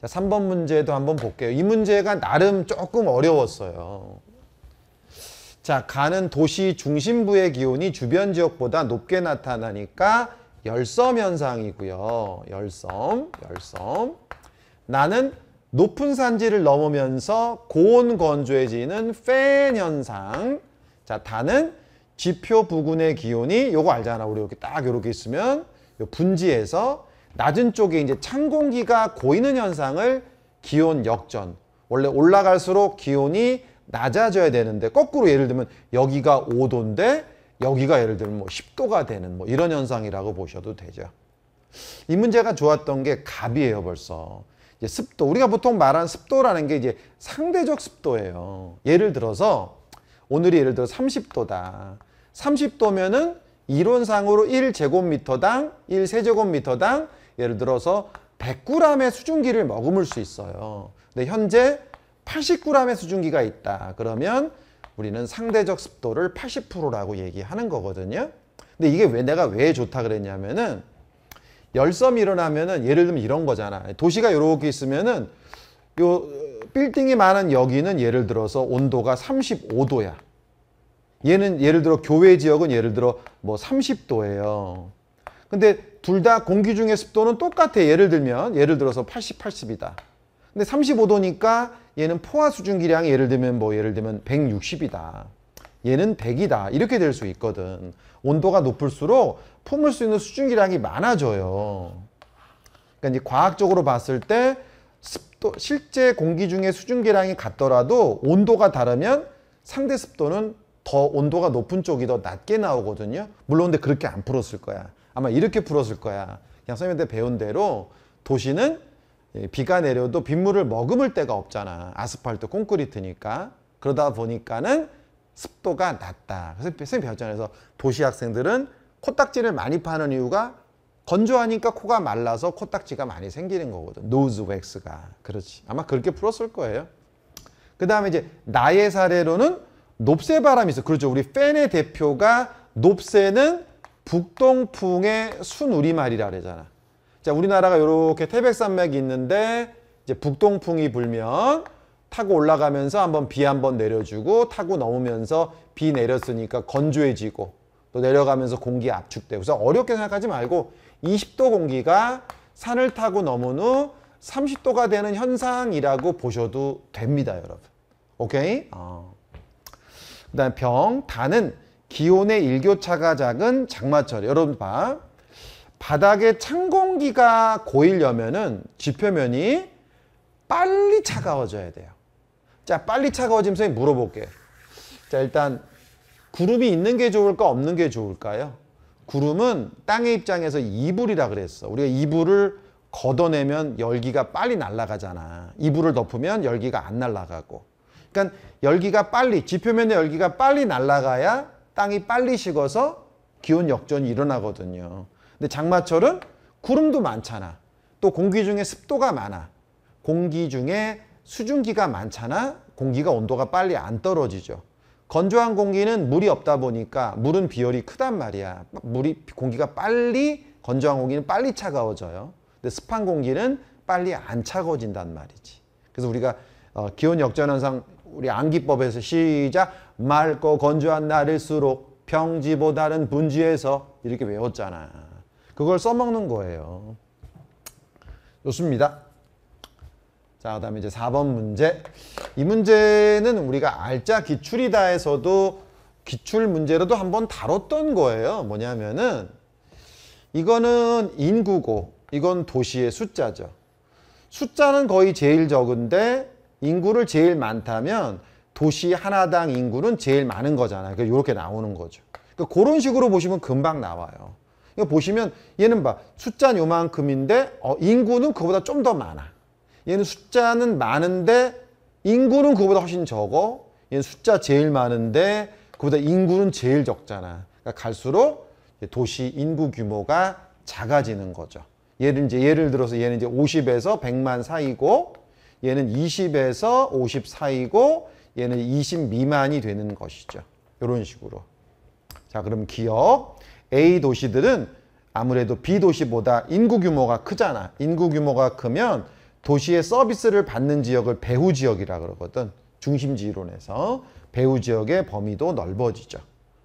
자, 3번 문제도 한번 볼게요. 이 문제가 나름 조금 어려웠어요. 자, 가는 도시 중심부의 기온이 주변 지역보다 높게 나타나니까 열섬 현상이고요. 열섬, 열섬. 나는 높은 산지를 넘으면서 고온 건조해지는 팬 현상. 자, 다는 지표 부근의 기온이 요거 알잖아. 우리 이렇게 딱요렇게 있으면 분지에서 낮은 쪽에 이제 찬 공기가 고이는 현상을 기온 역전. 원래 올라갈수록 기온이 낮아져야 되는데 거꾸로 예를 들면 여기가 5도인데 여기가 예를 들면 뭐 10도가 되는 뭐 이런 현상이라고 보셔도 되죠. 이 문제가 좋았던 게 갑이에요 벌써. 이제 습도 우리가 보통 말하는 습도라는 게 이제 상대적 습도예요. 예를 들어서 오늘이 예를 들어 30도다. 30도면은 이론상으로 1제곱미터당 1세제곱미터당 예를 들어서 100g의 수증기를 머금을 수 있어요. 근데 현재 80g의 수증기가 있다. 그러면 우리는 상대적 습도를 80%라고 얘기하는 거거든요. 근데 이게 왜 내가 왜 좋다 그랬냐면은 열섬이 일어나면은 예를 들면 이런 거잖아. 도시가 이렇게 있으면은 요 빌딩이 많은 여기는 예를 들어서 온도가 35도야. 얘는 예를 들어 교외 지역은 예를 들어 뭐 30도예요. 근데 둘 다 공기 중의 습도는 똑같아. 예를 들면 예를 들어서 80, 80이다. 근데 35도니까 얘는 포화 수증 기량이 예를 들면 뭐 예를 들면 160이다. 얘는 100이다. 이렇게 될 수 있거든. 온도가 높을수록 품을 수 있는 수증기량이 많아져요. 그러니까 이제 과학적으로 봤을 때 습도 실제 공기 중에 수증기량이 같더라도 온도가 다르면 상대 습도는 더 온도가 높은 쪽이 더 낮게 나오거든요 물론 근데 그렇게 안 풀었을 거야 아마 이렇게 풀었을 거야 그냥 선생님한테 배운 대로 도시는 예, 비가 내려도 빗물을 머금을 데가 없잖아 아스팔트 콘크리트니까 그러다 보니까는 습도가 낮다 그래서 선생님 배웠잖아요 그래서 도시 학생들은 코딱지를 많이 파는 이유가 건조하니까 코가 말라서 코딱지가 많이 생기는 거거든 노즈 웩스가 그렇지 아마 그렇게 풀었을 거예요 그 다음에 이제 나의 사례로는 높새 바람이 있어. 그렇죠. 우리 팬의 대표가 높새는 북동풍의 순우리말이라 그러잖아. 자, 우리나라가 이렇게 태백산맥이 있는데 이제 북동풍이 불면 타고 올라가면서 한번 비 한번 내려주고 타고 넘으면서 비 내렸으니까 건조해지고 또 내려가면서 공기 압축되 그래서 어렵게 생각하지 말고 20도 공기가 산을 타고 넘은 후 30도가 되는 현상이라고 보셔도 됩니다 여러분 오케이? 어. 그 다음 병, 단은 기온의 일교차가 작은 장마철. 여러분 봐. 바닥에 찬 공기가 고이려면은 지표면이 빨리 차가워져야 돼요. 자, 빨리 차가워지 선생님 물어볼게 자, 일단 구름이 있는 게 좋을까 없는 게 좋을까요? 구름은 땅의 입장에서 이불이라 그랬어. 우리가 이불을 걷어내면 열기가 빨리 날아가잖아. 이불을 덮으면 열기가 안 날아가고. 그러니까 열기가 빨리 지표면의 열기가 빨리 날아가야 땅이 빨리 식어서 기온 역전이 일어나거든요. 근데 장마철은 구름도 많잖아. 또 공기 중에 습도가 많아. 공기 중에 수증기가 많잖아. 공기가 온도가 빨리 안 떨어지죠. 건조한 공기는 물이 없다 보니까 물은 비열이 크단 말이야. 물이 공기가 빨리 건조한 공기는 빨리 차가워져요. 근데 습한 공기는 빨리 안 차가워진단 말이지. 그래서 우리가 어, 기온 역전 현상 우리 암기법에서 시작 맑고 건조한 날일수록 평지보다는 분지에서 이렇게 외웠잖아. 그걸 써먹는 거예요. 좋습니다. 자, 그 다음에 이제 4번 문제. 이 문제는 우리가 알짜 기출이다에서도 기출 문제로도 한번 다뤘던 거예요. 뭐냐면은 이거는 인구고 이건 도시의 숫자죠. 숫자는 거의 제일 적은데 인구를 제일 많다면 도시 하나당 인구는 제일 많은 거잖아요. 그 그러니까 이렇게 나오는 거죠. 그러니까 그런 식으로 보시면 금방 나와요. 그러 보시면 얘는 봐 숫자는 요만큼인데 어, 인구는 그보다 좀 더 많아. 얘는 숫자는 많은데 인구는 그보다 훨씬 적어. 얘는 숫자 제일 많은데 그보다 인구는 제일 적잖아. 그러니까 갈수록 도시 인구 규모가 작아지는 거죠. 예를 이제 예를 들어서 얘는 이제 50에서 100만 사이고 얘는 20에서 50 사이고 얘는 20 미만이 되는 것이죠. 이런 식으로. 자, 그럼 기억. A 도시들은 아무래도 B 도시보다 인구 규모가 크잖아. 인구 규모가 크면 도시의 서비스를 받는 지역을 배후 지역이라 그러거든. 중심지 이론에서 배후 지역의 범위도 넓어지죠.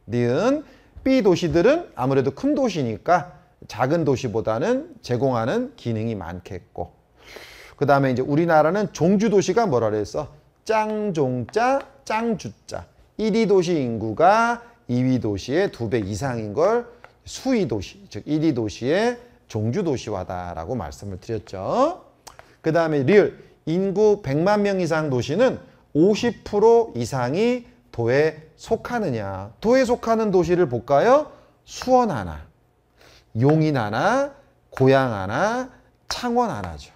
니은 B 도시들은 아무래도 큰 도시니까 작은 도시보다는 제공하는 기능이 많겠고 그 다음에 이제 우리나라는 종주 도시가 뭐라 그랬어? 짱종자, 짱주자. 1위 도시 인구가 2위 도시의 두 배 이상인 걸 수위 도시, 즉 1위 도시의 종주 도시화다라고 말씀을 드렸죠. 그 다음에 리을 인구 100만 명 이상 도시는 50% 이상이 도에 속하느냐. 도에 속하는 도시를 볼까요? 수원 하나, 용인 하나, 고향 하나, 창원 하나죠.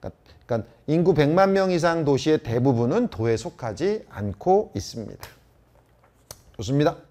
그러니까, 그러니까 인구 100만 명 이상 도시의 대부분은 도에 속하지 않고 있습니다. 좋습니다.